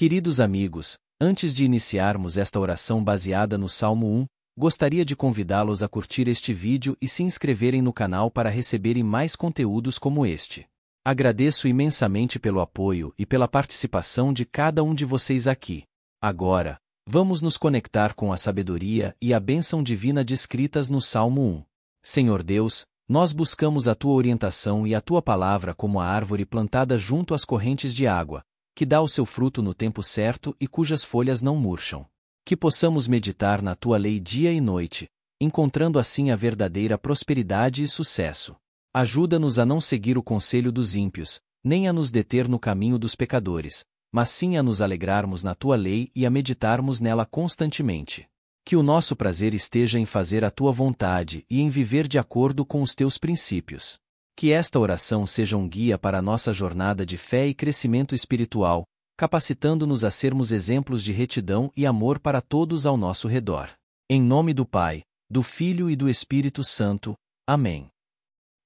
Queridos amigos, antes de iniciarmos esta oração baseada no Salmo 1, gostaria de convidá-los a curtir este vídeo e se inscreverem no canal para receberem mais conteúdos como este. Agradeço imensamente pelo apoio e pela participação de cada um de vocês aqui. Agora, vamos nos conectar com a sabedoria e a bênção divina descritas no Salmo 1. Senhor Deus, nós buscamos a tua orientação e a tua palavra como a árvore plantada junto às correntes de água, que dá o seu fruto no tempo certo e cujas folhas não murcham. Que possamos meditar na tua lei dia e noite, encontrando assim a verdadeira prosperidade e sucesso. Ajuda-nos a não seguir o conselho dos ímpios, nem a nos deter no caminho dos pecadores, mas sim a nos alegrarmos na tua lei e a meditarmos nela constantemente. Que o nosso prazer esteja em fazer a tua vontade e em viver de acordo com os teus princípios. Que esta oração seja um guia para a nossa jornada de fé e crescimento espiritual, capacitando-nos a sermos exemplos de retidão e amor para todos ao nosso redor. Em nome do Pai, do Filho e do Espírito Santo. Amém.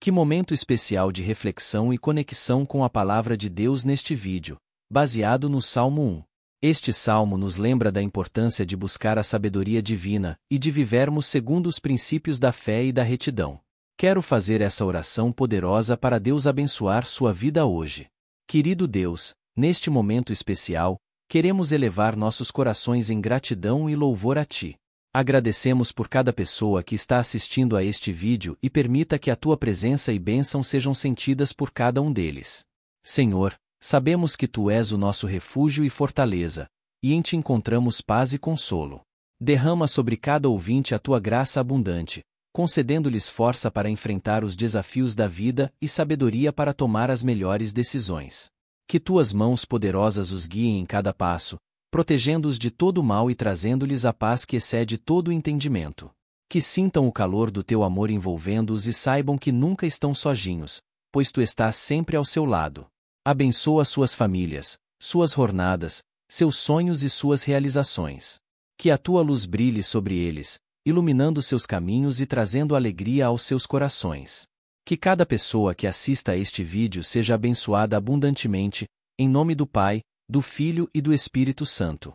Que momento especial de reflexão e conexão com a palavra de Deus neste vídeo, baseado no Salmo 1. Este salmo nos lembra da importância de buscar a sabedoria divina e de vivermos segundo os princípios da fé e da retidão. Quero fazer essa oração poderosa para Deus abençoar sua vida hoje. Querido Deus, neste momento especial, queremos elevar nossos corações em gratidão e louvor a Ti. Agradecemos por cada pessoa que está assistindo a este vídeo e permita que a Tua presença e bênção sejam sentidas por cada um deles. Senhor, sabemos que Tu és o nosso refúgio e fortaleza, e em Ti encontramos paz e consolo. Derrama sobre cada ouvinte a Tua graça abundante, concedendo-lhes força para enfrentar os desafios da vida e sabedoria para tomar as melhores decisões. Que tuas mãos poderosas os guiem em cada passo, protegendo-os de todo o mal e trazendo-lhes a paz que excede todo o entendimento. Que sintam o calor do teu amor envolvendo-os e saibam que nunca estão sozinhos, pois tu estás sempre ao seu lado. Abençoa suas famílias, suas jornadas, seus sonhos e suas realizações. Que a tua luz brilhe sobre eles, iluminando seus caminhos e trazendo alegria aos seus corações. Que cada pessoa que assista a este vídeo seja abençoada abundantemente, em nome do Pai, do Filho e do Espírito Santo.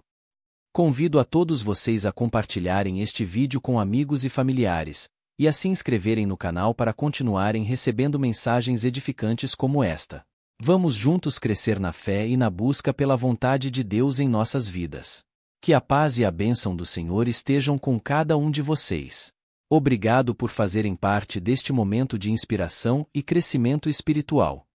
Convido a todos vocês a compartilharem este vídeo com amigos e familiares, e a se inscreverem no canal para continuarem recebendo mensagens edificantes como esta. Vamos juntos crescer na fé e na busca pela vontade de Deus em nossas vidas. Que a paz e a bênção do Senhor estejam com cada um de vocês. Obrigado por fazerem parte deste momento de inspiração e crescimento espiritual.